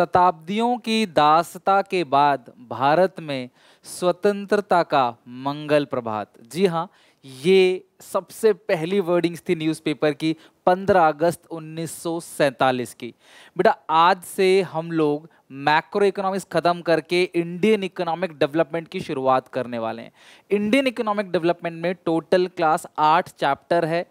शताब्दियों की दासता के बाद भारत में स्वतंत्रता का मंगल प्रभात जी हाँ ये सबसे पहली वर्डिंग्स थी न्यूज़पेपर की 15 अगस्त उन्नीस की बेटा आज से हम लोग मैक्रो इकोनॉमिक्स ख़त्म करके इंडियन इकोनॉमिक डेवलपमेंट की शुरुआत करने वाले हैं इंडियन इकोनॉमिक डेवलपमेंट में टोटल क्लास आठ चैप्टर है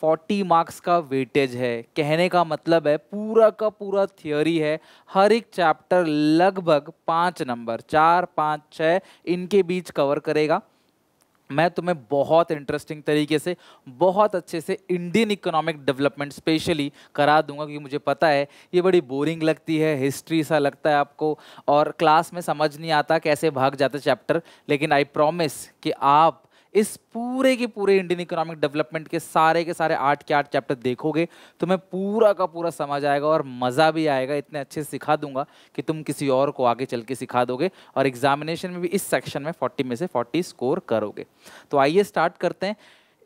फोर्टी मार्क्स का वेटेज है कहने का मतलब है पूरा का पूरा थियोरी है हर एक चैप्टर लगभग पाँच नंबर चार पाँच छः इनके बीच कवर करेगा मैं तुम्हें बहुत इंटरेस्टिंग तरीके से बहुत अच्छे से इंडियन इकोनॉमिक डेवलपमेंट स्पेशली करा दूंगा क्योंकि मुझे पता है ये बड़ी बोरिंग लगती है हिस्ट्री सा लगता है आपको और क्लास में समझ नहीं आता कैसे भाग जाते चैप्टर लेकिन आई प्रॉमिस कि आप इस पूरे के पूरे इंडियन इकोनॉमिक डेवलपमेंट के सारे के सारे आठ के आठ चैप्टर देखोगे तुम्हें पूरा का पूरा समझ आएगा और मज़ा भी आएगा इतने अच्छे सिखा दूंगा कि तुम किसी और को आगे चल के सिखा दोगे और एग्जामिनेशन में भी इस सेक्शन में फोर्टी में से फोर्टी स्कोर करोगे तो आइए स्टार्ट करते हैं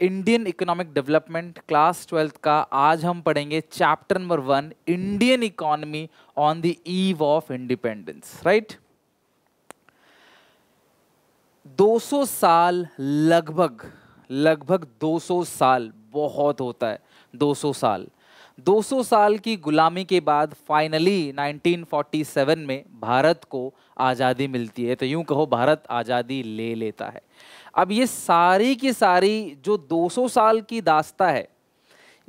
Indian economic development class twelfth का आज हम पढ़ेंगे chapter number one Indian economy on the eve of independence right 200 साल लगभग लगभग 200 साल बहुत होता है 200 साल 200 साल की गुलामी के बाद फाइनली 1947 में भारत को आज़ादी मिलती है तो यूं कहो भारत आज़ादी ले लेता है अब ये सारी की सारी जो 200 साल की दास्ता है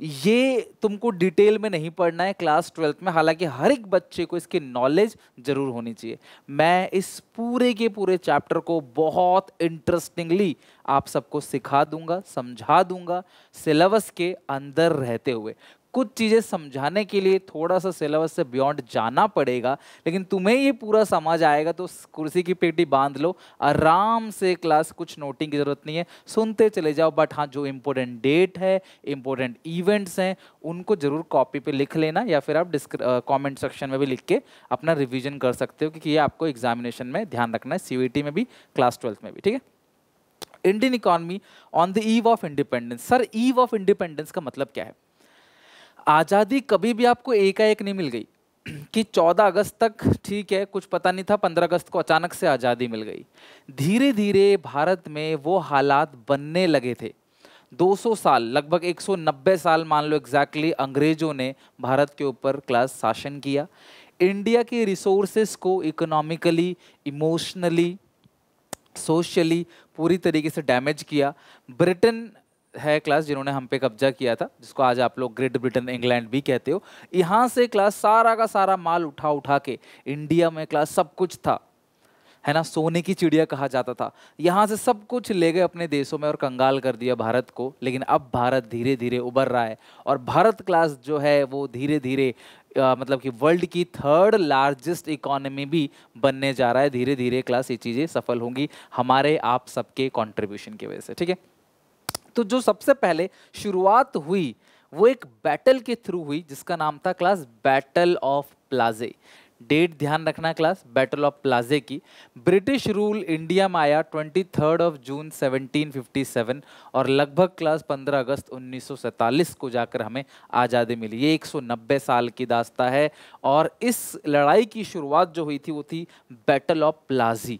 ये तुमको डिटेल में नहीं पढ़ना है क्लास ट्वेल्थ में हालांकि हर एक बच्चे को इसकी नॉलेज ज़रूर होनी चाहिए मैं इस पूरे के पूरे चैप्टर को बहुत इंटरेस्टिंगली आप सबको सिखा दूंगा समझा दूंगा सिलेबस के अंदर रहते हुए कुछ चीज़ें समझाने के लिए थोड़ा सा सिलेबस से बियॉन्ड जाना पड़ेगा लेकिन तुम्हें ये पूरा समझ आएगा तो कुर्सी की पेटी बांध लो आराम से क्लास कुछ नोटिंग की ज़रूरत नहीं है सुनते चले जाओ बट हाँ जो इम्पोर्टेंट डेट है इम्पोर्टेंट इवेंट्स हैं उनको ज़रूर कॉपी पे लिख लेना या फिर आप कमेंट सेक्शन में भी लिख के अपना रिविजन कर सकते हो क्योंकि ये आपको एग्जामिनेशन में ध्यान रखना है सी e में भी क्लास ट्वेल्थ में भी ठीक है Indian economy on the eve of independence sir eve of independence का मतलब क्या है आज़ादी कभी भी आपको एकाएक नहीं मिल गई कि 14 अगस्त तक ठीक है कुछ पता नहीं था 15 अगस्त को अचानक से आज़ादी मिल गई धीरे धीरे भारत में वो हालात बनने लगे थे 200 साल लगभग 190 साल मान लो एग्जैक्टली अंग्रेज़ों ने भारत के ऊपर क्लास शासन किया इंडिया के रिसोर्सेस को इकोनॉमिकली इमोशनली सोशली पूरी तरीके से डैमेज किया ब्रिटेन है क्लास जिन्होंने हम पे कब्जा किया था जिसको आज आप लोग ग्रेट ब्रिटेन इंग्लैंड भी कहते हो यहाँ से क्लास सारा का सारा माल उठा उठा के इंडिया में क्लास सब कुछ था है ना सोने की चिड़िया कहा जाता था यहाँ से सब कुछ ले गए अपने देशों में और कंगाल कर दिया भारत को लेकिन अब भारत धीरे धीरे उभर रहा है और भारत क्लास जो है वो धीरे धीरे आ, मतलब कि वर्ल्ड की थर्ड लार्जेस्ट इकोनॉमी भी बनने जा रहा है धीरे धीरे क्लास ये चीज़ें सफल होंगी हमारे आप सबके कॉन्ट्रीब्यूशन की वजह से ठीक है तो जो सबसे पहले शुरुआत हुई वो एक बैटल के थ्रू हुई जिसका नाम था class battle of Plassey date ध्यान रखना क्लास बैटल ऑफ प्लाजे की ब्रिटिश रूल इंडिया में आया ट्वेंटी थर्ड ऑफ जून 1757 और लगभग क्लास 15 अगस्त 1947 को जाकर हमें आज़ादी मिली ये 190 साल की दास्ता है और इस लड़ाई की शुरुआत जो हुई थी वो थी battle of Plassey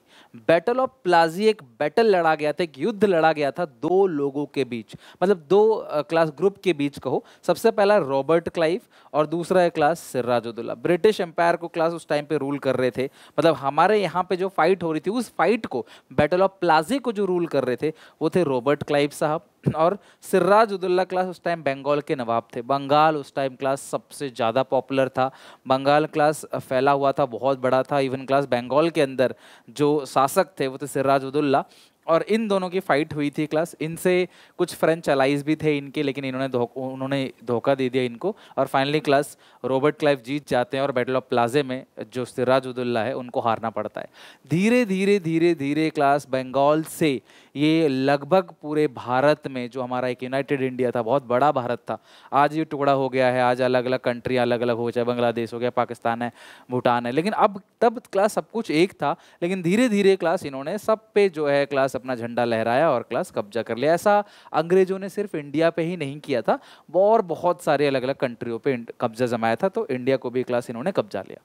battle of Plassey एक बैटल लड़ा गया था एक युद्ध लड़ा गया था दो लोगों के बीच मतलब दो क्लास ग्रुप के बीच कहो सबसे पहला रॉबर्ट क्लाइव और दूसरा है क्लास सिर्राजुद्दौला ब्रिटिश एम्पायर को क्लास पास उस टाइम पे रूल कर रहे थे मतलब हमारे यहाँ पे जो फाइट हो रही थी उस फाइट को बैटल ऑफ प्लाजे को जो रूल कर रहे थे वो थे रॉबर्ट क्लाइव साहब और सिर्राज उदुल्ला क्लास उस टाइम बंगाल के नवाब थे बंगाल उस टाइम क्लास सबसे ज़्यादा पॉपुलर था बंगाल क्लास फैला हुआ था बहुत बड़ा था इवन क्लास बंगाल के अंदर जो शासक थे वो थे सिर्राज उदुल्ला और इन दोनों की फाइट हुई थी क्लास इनसे कुछ फ्रेंच अलाइज भी थे इनके लेकिन इन्होंने उन्होंने धोखा दे दिया इनको और फाइनली क्लास रॉबर्ट क्लाइव जीत जाते हैं और बैटल ऑफ प्लाजे में जो सिराज उदुल्ला है उनको हारना पड़ता है धीरे धीरे धीरे धीरे क्लास बंगाल से ये लगभग पूरे भारत में जो हमारा एक यूनाइटेड इंडिया था बहुत बड़ा भारत था आज ये टुकड़ा हो गया है आज अलग अलग कंट्री अलग अलग हो चाहे बांग्लादेश हो गया पाकिस्तान है भूटान है लेकिन अब तब क्लास सब कुछ एक था लेकिन धीरे धीरे क्लास इन्होंने सब पे जो है क्लास अपना झंडा लहराया और क्लास कब्जा कर लिया ऐसा अंग्रेजों ने सिर्फ इंडिया पर ही नहीं किया था और बहुत सारे अलग अलग कंट्रियों पर कब्जा जमाया था तो इंडिया को भी क्लास इन्होंने कब्जा लिया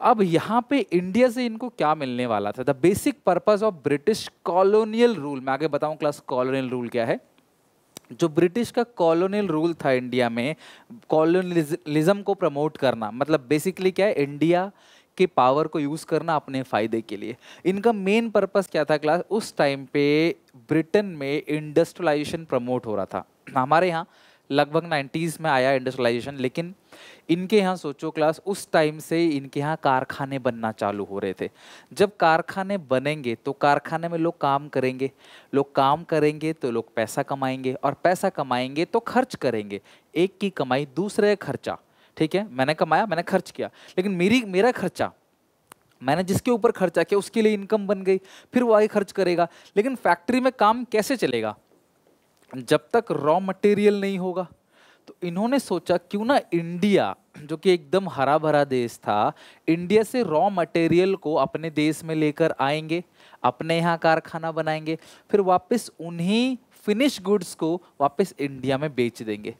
अब यहाँ पे इंडिया से इनको क्या मिलने वाला था the basic purpose of British colonial rule मैं आगे बताऊँ क्लास कॉलोनियल रूल क्या है जो ब्रिटिश का कॉलोनियल रूल था इंडिया में कॉलोनिज्म को प्रमोट करना मतलब बेसिकली क्या है इंडिया के पावर को यूज़ करना अपने फ़ायदे के लिए इनका मेन पर्पस क्या था क्लास उस टाइम पे ब्रिटेन में इंडस्ट्रियलाइजेशन प्रमोट हो रहा था हमारे यहाँ लगभग नाइन्टीज़ में आया इंडस्ट्रियलाइजेशन लेकिन इनके यहाँ सोचो क्लास उस टाइम से इनके यहाँ कारखाने बनना चालू हो रहे थे जब कारखाने बनेंगे तो कारखाने में लोग काम करेंगे लोग काम करेंगे तो लोग पैसा कमाएंगे और पैसा कमाएंगे तो खर्च करेंगे एक की कमाई दूसरे खर्चा ठीक है मैंने कमाया मैंने खर्च किया लेकिन मेरी मेरा खर्चा मैंने जिसके ऊपर खर्चा किया उसके लिए इनकम बन गई फिर वो आगे खर्च करेगा लेकिन फैक्ट्री में काम कैसे चलेगा जब तक रॉ मटेरियल नहीं होगा तो इन्होंने सोचा क्यों ना इंडिया जो कि एकदम हरा भरा देश था इंडिया से रॉ मटेरियल को अपने देश में लेकर आएंगे अपने यहाँ कारखाना बनाएंगे फिर वापस उन्हीं फिनिश गुड्स को वापस इंडिया में बेच देंगे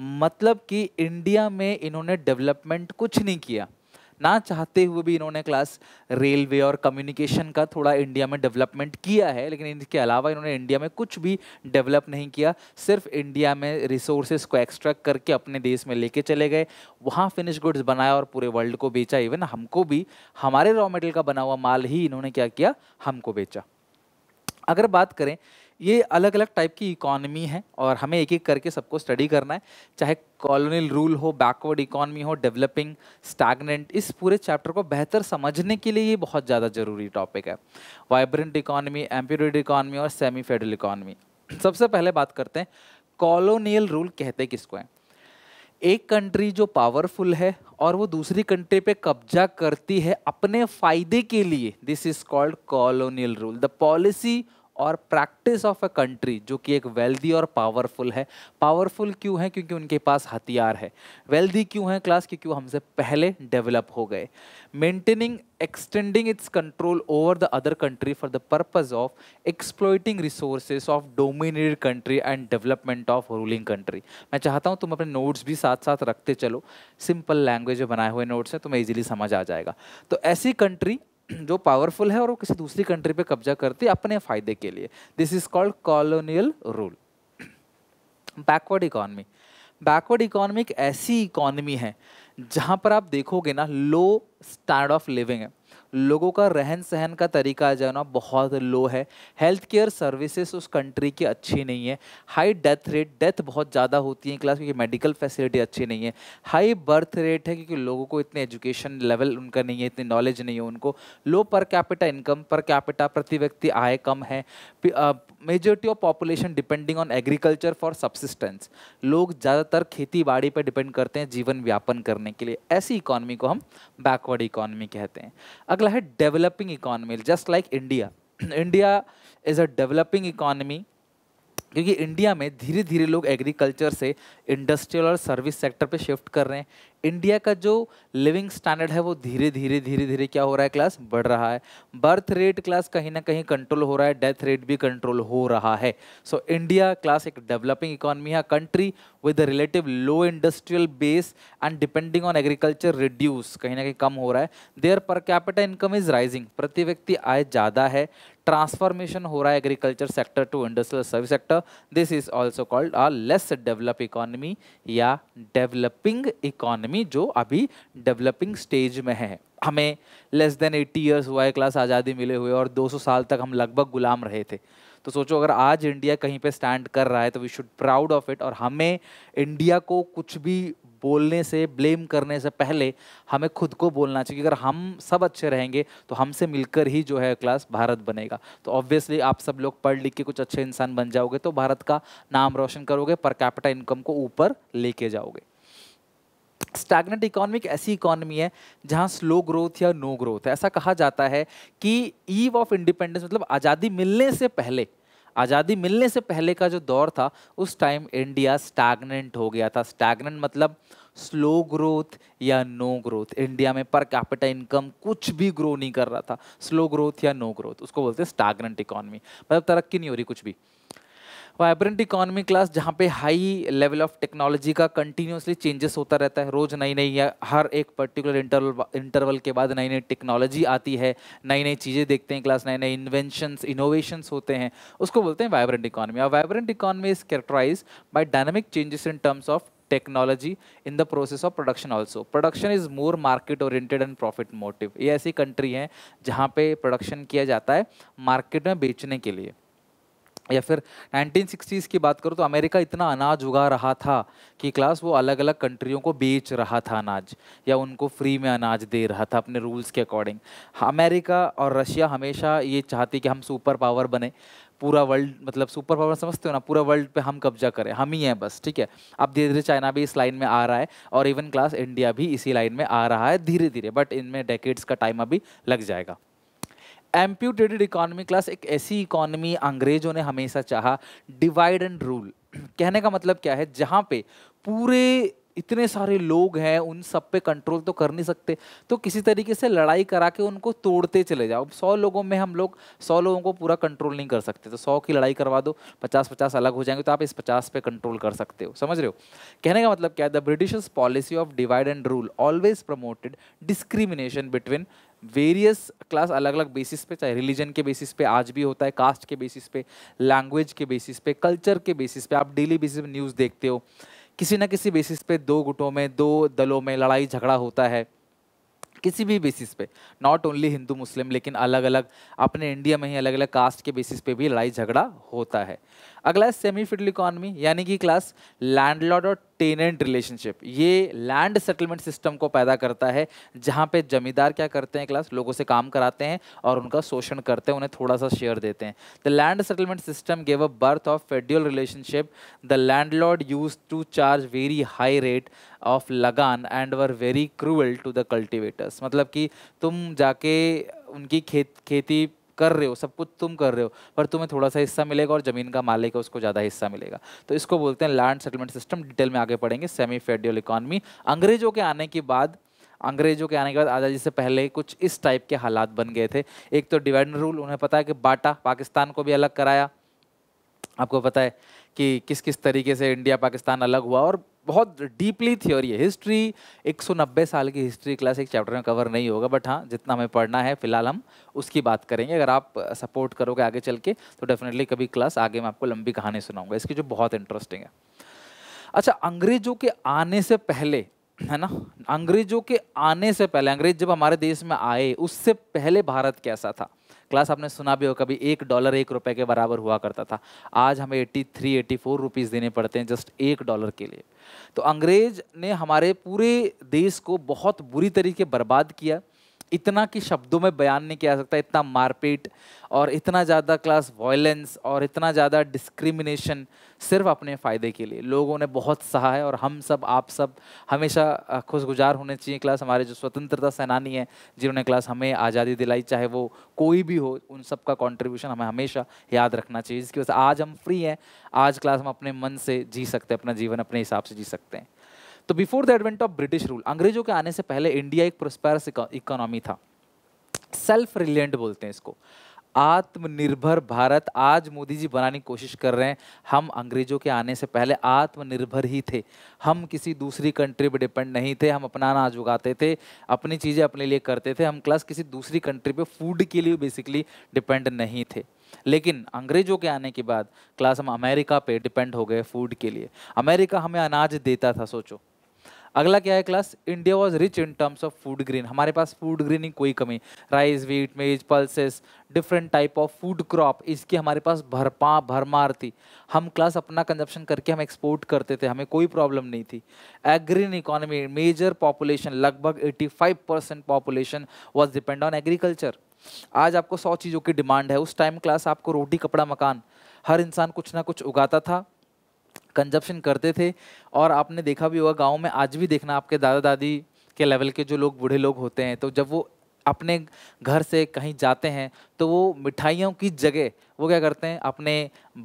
मतलब कि इंडिया में इन्होंने डेवलपमेंट कुछ नहीं किया ना चाहते हुए भी इन्होंने क्लास रेलवे और कम्युनिकेशन का थोड़ा इंडिया में डेवलपमेंट किया है लेकिन इनके अलावा इन्होंने इंडिया में कुछ भी डेवलप नहीं किया सिर्फ इंडिया में रिसोर्सेज को एक्सट्रैक्ट करके अपने देश में लेके चले गए वहाँ फिनिश गुड्स बनाया और पूरे वर्ल्ड को बेचा इवन हमको भी हमारे रॉ मेटेरियल का बना हुआ माल ही इन्होंने क्या किया हमको बेचा अगर बात करें ये अलग अलग टाइप की इकॉनमी है और हमें एक एक करके सबको स्टडी करना है चाहे कॉलोनियल रूल हो बैकवर्ड इकॉनमी हो डेवलपिंग स्टैगनेंट इस पूरे चैप्टर को बेहतर समझने के लिए ये बहुत ज़्यादा ज़रूरी टॉपिक है वाइब्रेंट इकॉनमी एम्प्यूरिड इकॉनमी और सेमी फेडरल इकॉनमी सबसे पहले बात करते हैं कॉलोनियल रूल कहते किसको हैं एक कंट्री जो पावरफुल है और वो दूसरी कंट्री पे कब्जा करती है अपने फायदे के लिए this is called colonial rule the policy और प्रैक्टिस ऑफ अ कंट्री जो कि एक वेल्दी और पावरफुल है पावरफुल क्यों है क्योंकि उनके पास हथियार है वेल्दी क्यों है क्लास क्योंकि वो हमसे पहले डेवलप हो गए maintaining extending its control over the other country for the purpose of exploiting resources of dominated country and development of ruling country मैं चाहता हूँ तुम अपने नोट्स भी साथ साथ रखते चलो सिंपल लैंग्वेज में बनाए हुए नोट्स हैं तुम्हें ईजिली समझ आ जाएगा तो ऐसी कंट्री जो पावरफुल है और वो किसी दूसरी कंट्री पे कब्जा करती है अपने फायदे के लिए this is called colonial rule backward economy backward economy एक ऐसी इकॉनमी है जहाँ पर आप देखोगे ना लो स्टैंड ऑफ लिविंग है लोगों का रहन सहन का तरीका जो है ना बहुत लो है हेल्थ केयर सर्विसेज उस कंट्री की अच्छी नहीं है हाई डेथ रेट डेथ बहुत ज़्यादा होती है क्लास क्योंकि मेडिकल फैसिलिटी अच्छी नहीं है हाई बर्थ रेट है क्योंकि लोगों को इतने एजुकेशन लेवल उनका नहीं है इतनी नॉलेज नहीं है उनको लो per capita income per capita प्रति व्यक्ति आय कम है majority of population depending on agriculture for subsistence लोग ज़्यादातर खेती बाड़ी पर डिपेंड करते हैं जीवन व्यापन करने करने के लिए ऐसी इकॉनमी को हम बैकवर्ड इकॉनमी कहते हैं अगला है developing economy just like India India is a developing economy क्योंकि इंडिया में धीरे धीरे लोग एग्रीकल्चर से इंडस्ट्रियल और सर्विस सेक्टर पे शिफ्ट कर रहे हैं इंडिया का जो लिविंग स्टैंडर्ड है वो धीरे धीरे धीरे धीरे क्या हो रहा है क्लास बढ़ रहा है बर्थ रेट क्लास कहीं ना कहीं कंट्रोल हो रहा है डेथ रेट भी कंट्रोल हो रहा है सो इंडिया क्लास एक डेवलपिंग इकोनॉमी है country with relative low industrial base and depending on agriculture reduce कहीं ना कहीं कम हो रहा है देयर पर कैपिटल इनकम इज राइजिंग प्रति व्यक्ति आय ज़्यादा है ट्रांसफॉर्मेशन हो रहा है agriculture sector to industrial service sector this is also called a less develop economy या डेवलपिंग इकोनॉमी आर्मी जो अभी डेवलपिंग स्टेज में है हमें लेस देन एट्टी ईयर्स हुआ है क्लास आज़ादी मिले हुए और 200 साल तक हम लगभग गुलाम रहे थे तो सोचो अगर आज इंडिया कहीं पे स्टैंड कर रहा है तो we should proud of it और हमें इंडिया को कुछ भी बोलने से ब्लेम करने से पहले हमें खुद को बोलना चाहिए अगर हम सब अच्छे रहेंगे तो हमसे मिलकर ही जो है क्लास भारत बनेगा तो ऑब्वियसली आप सब लोग पढ़ लिख के कुछ अच्छे इंसान बन जाओगे तो भारत का नाम रोशन करोगे पर कैपिटल इनकम को ऊपर लेके जाओगे स्टैगनेंट इकोनॉमी एक ऐसी इकोनॉमी है जहाँ स्लो ग्रोथ या नो ग्रोथ है ऐसा कहा जाता है कि ईव ऑफ इंडिपेंडेंस मतलब आज़ादी मिलने से पहले आज़ादी मिलने से पहले का जो दौर था उस टाइम इंडिया स्टैगनेंट हो गया था स्टैगनेंट मतलब स्लो ग्रोथ या नो ग्रोथ इंडिया में पर कैपिटल इनकम कुछ भी ग्रो नहीं कर रहा था स्लो ग्रोथ या नो ग्रोथ उसको बोलते हैं स्टैगनेंट इकोनॉमी मतलब तरक्की नहीं हो रही कुछ भी वाइब्रेंट इकोनॉमी क्लास जहाँ पे हाई लेवल ऑफ टेक्नोलॉजी का कंटिन्यूसली चेंजेस होता रहता है रोज़ नई नई हर एक पर्टिकुलर इंटरवल इंटरवल के बाद नई नई टेक्नोलॉजी आती है नई नई चीज़ें देखते हैं क्लास नए नए इन्वेंशंस इनोवेशंस होते हैं उसको बोलते हैं वाइब्रेंट इकॉनमी और vibrant economy is characterise by dynamic changes in terms of technology in the process of production also production is more market oriented and profit motive ये ऐसी कंट्री हैं जहाँ पे प्रोडक्शन किया जाता है मार्केट में बेचने के लिए या फिर 1960s की बात करूँ तो अमेरिका इतना अनाज उगा रहा था कि क्लास वो अलग अलग कंट्रियों को बेच रहा था अनाज या उनको फ्री में अनाज दे रहा था अपने रूल्स के अकॉर्डिंग अमेरिका और रशिया हमेशा ये चाहती कि हम सुपर पावर बने पूरा वर्ल्ड मतलब सुपर पावर समझते हो ना पूरा वर्ल्ड पे हम कब्जा करें हम ही हैं बस ठीक है अब धीरे धीरे चाइना भी इस लाइन में आ रहा है और इवन क्लास इंडिया भी इसी लाइन में आ रहा है धीरे धीरे बट इनमें डेकेड्स का टाइम अभी लग जाएगा एम्प्यूटेटेड इकोनॉमी क्लास एक ऐसी इकोनॉमी अंग्रेजों ने हमेशा चाहा डिवाइड एंड रूल कहने का मतलब क्या है जहाँ पे पूरे इतने सारे लोग हैं उन सब पे कंट्रोल तो कर नहीं सकते तो किसी तरीके से लड़ाई करा के उनको तोड़ते चले जाओ सौ लोगों में हम लोग सौ लोगों को पूरा कंट्रोल नहीं कर सकते तो सौ की लड़ाई करवा दो पचास पचास अलग हो जाएंगे तो आप इस पचास पे कंट्रोल कर सकते हो समझ रहे हो कहने का मतलब क्या है the British policy of divide and rule always promoted discrimination between various class अलग अलग बेसिस पे चाहे रिलीजन के बेसिस पे आज भी होता है कास्ट के बेसिस पे लैंग्वेज के बेसिस पे कल्चर के बेसिस पे आप डेली बेसिस पे न्यूज़ देखते हो किसी ना किसी बेसिस पे दो गुटों में दो दलों में लड़ाई झगड़ा होता है किसी भी बेसिस पे नॉट ओनली हिंदू मुस्लिम लेकिन अलग अलग अपने इंडिया में ही अलग अलग कास्ट के बेसिस पे भी लड़ाई झगड़ा होता है अगला है सेमी फिडल इकॉनमी यानी कि क्लास लैंडलॉर्ड और टेनेंट रिलेशनशिप ये लैंड सेटलमेंट सिस्टम को पैदा करता है जहाँ पे जमींदार क्या करते हैं क्लास लोगों से काम कराते हैं और उनका शोषण करते हैं उन्हें थोड़ा सा शेयर देते हैं the land settlement system gave a birth of feudal relationship the landlord use to charge very high rate of lagaan and were very cruel to the cultivators मतलब कि तुम जाके उनकी खेत खेती कर रहे हो सब कुछ तुम कर रहे हो पर तुम्हें थोड़ा सा हिस्सा मिलेगा और ज़मीन का मालिक है उसको ज़्यादा हिस्सा मिलेगा तो इसको बोलते हैं लैंड सेटलमेंट सिस्टम डिटेल में आगे पढ़ेंगे सेमी फेडरल इकॉनमी अंग्रेजों के आने के बाद अंग्रेजों के आने के बाद आज़ादी से पहले कुछ इस टाइप के हालात बन गए थे एक तो डिवाइड रूल उन्हें पता है कि बाटा पाकिस्तान को भी अलग कराया आपको पता है कि किस किस तरीके से इंडिया पाकिस्तान अलग हुआ और बहुत डीपली थ्योरी है हिस्ट्री 190 साल की हिस्ट्री क्लास एक चैप्टर में कवर नहीं होगा बट हाँ जितना हमें पढ़ना है फिलहाल हम उसकी बात करेंगे अगर आप सपोर्ट uh, करोगे आगे चल के तो डेफिनेटली कभी क्लास आगे मैं आपको लंबी कहानी सुनाऊंगा इसकी जो बहुत इंटरेस्टिंग है अच्छा अंग्रेजों के आने से पहले है ना अंग्रेजों के आने से पहले अंग्रेज जब हमारे देश में आए उससे पहले भारत कैसा था क्लास आपने सुना भी हो कभी एक डॉलर एक रुपए के बराबर हुआ करता था आज हमें eighty three eighty four rupees देने पड़ते हैं जस्ट एक डॉलर के लिए तो अंग्रेज़ ने हमारे पूरे देश को बहुत बुरी तरीके बर्बाद किया इतना कि शब्दों में बयान नहीं किया जा सकता इतना मारपीट और इतना ज़्यादा क्लास वॉयलेंस और इतना ज़्यादा डिस्क्रिमिनेशन सिर्फ अपने फ़ायदे के लिए लोगों ने बहुत सहा है और हम सब आप सब हमेशा खुशगुजार होने चाहिए क्लास हमारे जो स्वतंत्रता सेनानी हैं जिन्होंने क्लास हमें आज़ादी दिलाई चाहे वो कोई भी हो उन सब का कॉन्ट्रीब्यूशन हमें हमेशा याद रखना चाहिए जिसकी वजह से आज हम फ्री हैं आज क्लास हम अपने मन से जी सकते हैं अपना जीवन अपने हिसाब से जी सकते हैं तो before the advent of British rule अंग्रेजों के आने से पहले इंडिया एक प्रोस्पैरस इकोनॉमी था सेल्फ रिलियंट बोलते हैं इसको आत्मनिर्भर भारत आज मोदी जी बनाने की कोशिश कर रहे हैं हम अंग्रेजों के आने से पहले आत्मनिर्भर ही थे हम किसी दूसरी कंट्री पर डिपेंड नहीं थे हम अपना अनाज उगाते थे अपनी चीज़ें अपने लिए करते थे हम क्लास किसी दूसरी कंट्री पे फूड के लिए बेसिकली डिपेंड नहीं थे लेकिन अंग्रेजों के आने के बाद क्लास हम अमेरिका पे डिपेंड हो गए फूड के लिए अमेरिका हमें अनाज देता था सोचो अगला क्या है class India was rich in terms of food grain हमारे पास फूड ग्रीन की कोई कमी rice wheat maize pulses different type of food crop इसकी हमारे पास भरपा भरमार थी हम क्लास अपना कंजप्शन करके हम एक्सपोर्ट करते थे हमें कोई प्रॉब्लम नहीं थी एग्रीन इकोनॉमी मेजर पॉपुलेशन लगभग 85 percent population was depend on agriculture आज आपको सौ चीज़ों की डिमांड है उस टाइम क्लास आपको रोटी कपड़ा मकान हर इंसान कुछ ना कुछ उगाता था कंजप्शन करते थे और आपने देखा भी होगा गाँव में आज भी देखना आपके दादा दादी के लेवल के जो लोग बूढ़े लोग होते हैं तो जब वो अपने घर से कहीं जाते हैं तो वो मिठाइयों की जगह वो क्या करते हैं अपने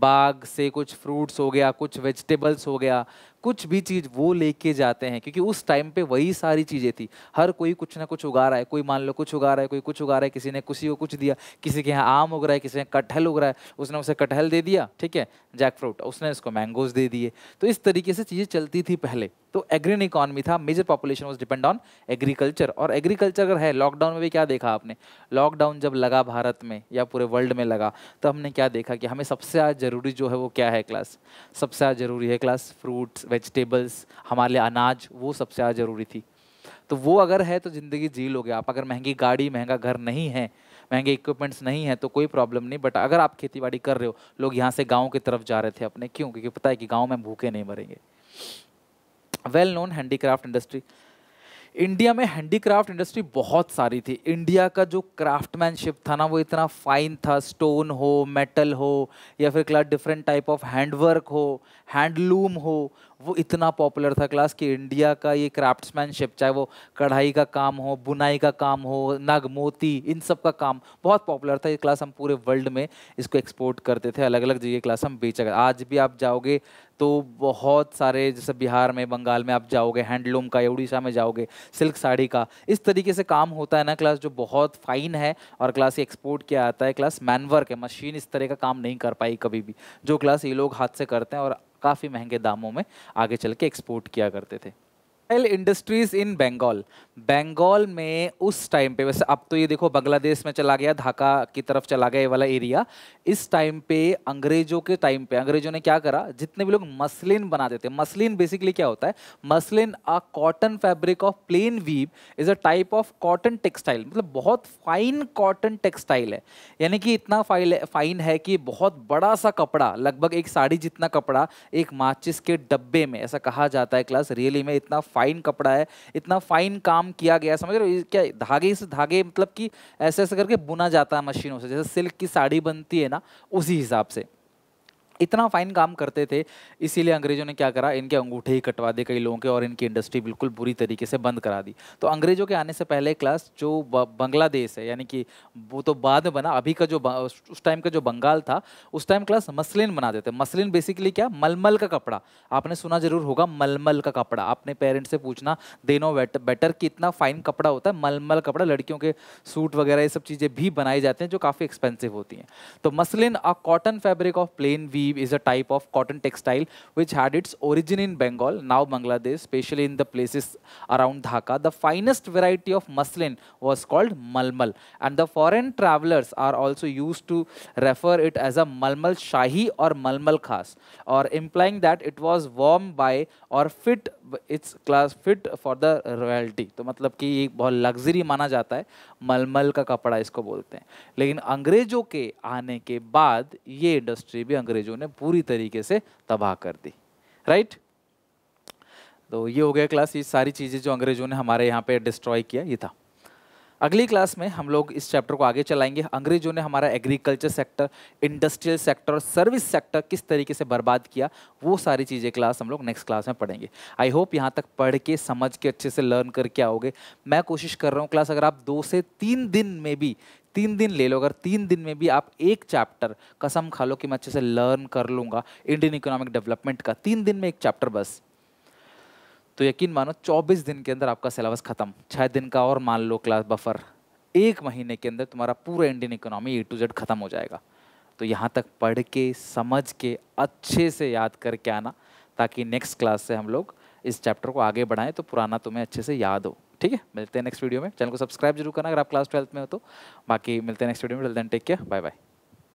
बाग से कुछ फ्रूट्स हो गया कुछ वेजिटेबल्स हो गया कुछ भी चीज़ वो लेके जाते हैं क्योंकि उस टाइम पे वही सारी चीज़ें थी हर कोई कुछ ना कुछ उगा रहा है कोई मान लो कुछ उगा रहा है कोई कुछ उगा रहा है किसी ने किसी को कुछ दिया किसी के यहाँ आम उग रहा है किसी ने कटहल उग रहा है उसने उसे कटहल दे दिया ठीक है जैक फ्रूट उसने उसको मैंगोज दे दिए तो इस तरीके से चीज़ें चलती थी पहले तो एग्रीन इकॉनमी था major population was depend on agriculture और एग्रीकल्चर अगर है लॉकडाउन में भी क्या देखा आपने लॉकडाउन जब लगा भारत में या पूरे वर्ल्ड में लगा तो हमने क्या देखा कि हमें सबसे ज़्यादा ज़रूरी जो है वो क्या है क्लास सबसे ज़्यादा ज़रूरी है क्लास फ्रूट्स वेजिटेबल्स हमारे लिए अनाज वो सबसे ज़्यादा ज़रूरी थी तो वो अगर है तो ज़िंदगी जी लोगे आप अगर महंगी गाड़ी महंगा घर नहीं है महंगे इक्विपमेंट्स नहीं है तो कोई प्रॉब्लम नहीं बट अगर आप खेती बाड़ी कर रहे हो लोग यहाँ से गाँव की तरफ जा रहे थे अपने क्यों क्योंकि पता है कि गाँव में भूखे नहीं मरेंगे well known handicraft industry India में हैंडीक्राफ्ट इंडस्ट्री बहुत सारी थी इंडिया का जो क्राफ्टमैनशिप था ना वो इतना फाइन था स्टोन हो मेटल हो या फिर क्या डिफरेंट टाइप ऑफ हैंडवर्क हो हैंडलूम हो वो इतना पॉपुलर था क्लास कि इंडिया का ये क्राफ्ट्समैनशिप चाहे वो कढ़ाई का काम हो बुनाई का काम हो नग मोती इन सब का काम बहुत पॉपुलर था ये क्लास हम पूरे वर्ल्ड में इसको एक्सपोर्ट करते थे अलग अलग जगह क्लास हम बेचा कर आज भी आप जाओगे तो बहुत सारे जैसे बिहार में बंगाल में आप जाओगे हैंडलूम का या उड़ीसा में जाओगे सिल्क साड़ी का इस तरीके से काम होता है ना क्लास जो बहुत फाइन है और क्लास ये एक्सपोर्ट किया आता है क्लास मैनवर्क है मशीन इस तरह का काम नहीं कर पाई कभी भी जो क्लास ये लोग हाथ से करते हैं और काफ़ी महंगे दामों में आगे चल के एक्सपोर्ट किया करते थे textile industries in Bengal Bengal में उस टाइम पे वैसे अब तो ये देखो बांग्लादेश में चला गया ढाका की तरफ चला गया ये वाला एरिया इस टाइम पे अंग्रेजों के टाइम पे अंग्रेजों ने क्या करा जितने भी लोग मसलिन बनाते थे मसलिन बेसिकली क्या होता है muslin a cotton fabric of plain weave is a type of cotton textile मतलब बहुत फाइन कॉटन टेक्सटाइल है यानी कि इतना फाइल फाइन है कि बहुत बड़ा सा कपड़ा लगभग एक साड़ी जितना कपड़ा एक माचिस के डब्बे में ऐसा कहा जाता है क्लास रियली में इतना फाइन कपड़ा है इतना फाइन काम किया गया समझ रहे हो क्या धागे से धागे मतलब कि ऐसे ऐसे करके बुना जाता है मशीनों से जैसे सिल्क की साड़ी बनती है ना उसी हिसाब से इतना फाइन काम करते थे इसीलिए अंग्रेजों ने क्या करा इनके अंगूठे ही कटवा दिए कई लोगों के और इनकी इंडस्ट्री बिल्कुल बुरी तरीके से बंद करा दी तो अंग्रेजों के आने से पहले क्लास जो बांग्लादेश है यानी कि वो तो बाद में बना अभी का जो उस टाइम का जो बंगाल था उस टाइम क्लास मसलिन बना थे मसलिन बेसिकली क्या मलमल का कपड़ा आपने सुना जरूर होगा मलमल का कपड़ा अपने पेरेंट्स से पूछना देनो बेटर कि इतना फाइन कपड़ा होता है मलमल कपड़ा लड़कियों के सूट वगैरह ये सब चीज़ें भी बनाई जाती हैं जो काफ़ी एक्सपेंसिव होती हैं तो muslin a cotton fabric of plain weave weave is a type of cotton textile which had its origin in Bengal, now Bangladesh, especially in the places around Dhaka. The finest variety of muslin was called malmal and the foreign travelers are also used to refer it as a malmal shahi or malmal khas or implying that it was worn by or fit its class fit for the royalty तो मतलब कि ये बहुत luxury माना जाता है मलमल का कपड़ा इसको बोलते हैं लेकिन अंग्रेज़ों के आने के बाद ये इंडस्ट्री भी अंग्रेज़ों ने पूरी तरीके से तबाह कर दी राइट तो ये हो गया क्लास ये सारी चीज़ें जो अंग्रेज़ों ने हमारे यहाँ पे डिस्ट्रॉय किया ये था अगली क्लास में हम लोग इस चैप्टर को आगे चलाएंगे अंग्रेजों ने हमारा एग्रीकल्चर सेक्टर इंडस्ट्रियल सेक्टर और सर्विस सेक्टर किस तरीके से बर्बाद किया वो सारी चीज़ें क्लास हम लोग नेक्स्ट क्लास में पढ़ेंगे आई होप यहाँ तक पढ़ के समझ के अच्छे से लर्न करके आओगे मैं कोशिश कर रहा हूँ क्लास अगर आप दो से तीन दिन में भी तीन दिन ले लो अगर तीन दिन में भी आप एक चैप्टर कसम खा लो कि मैं अच्छे से लर्न कर लूँगा इंडियन इकोनॉमिक डेवलपमेंट का तीन दिन में एक चैप्टर बस तो यकीन मानो 24 दिन के अंदर आपका सिलेबस खत्म छः दिन का और मान लो क्लास बफर एक महीने के अंदर तुम्हारा पूरा Indian economy A to Z खत्म हो जाएगा तो यहाँ तक पढ़ के समझ के अच्छे से याद करके आना ताकि नेक्स्ट क्लास से हम लोग इस चैप्टर को आगे बढ़ाएं तो पुराना तुम्हें अच्छे से याद हो ठीक है मिलते हैं नेक्स्ट वीडियो में चैनल को सब्सक्राइब जरूर करना अगर आप क्लास ट्वेल्थ में हो तो बाकी मिलते हैं नेक्स्ट वीडियो में टेक केयर बाय बाय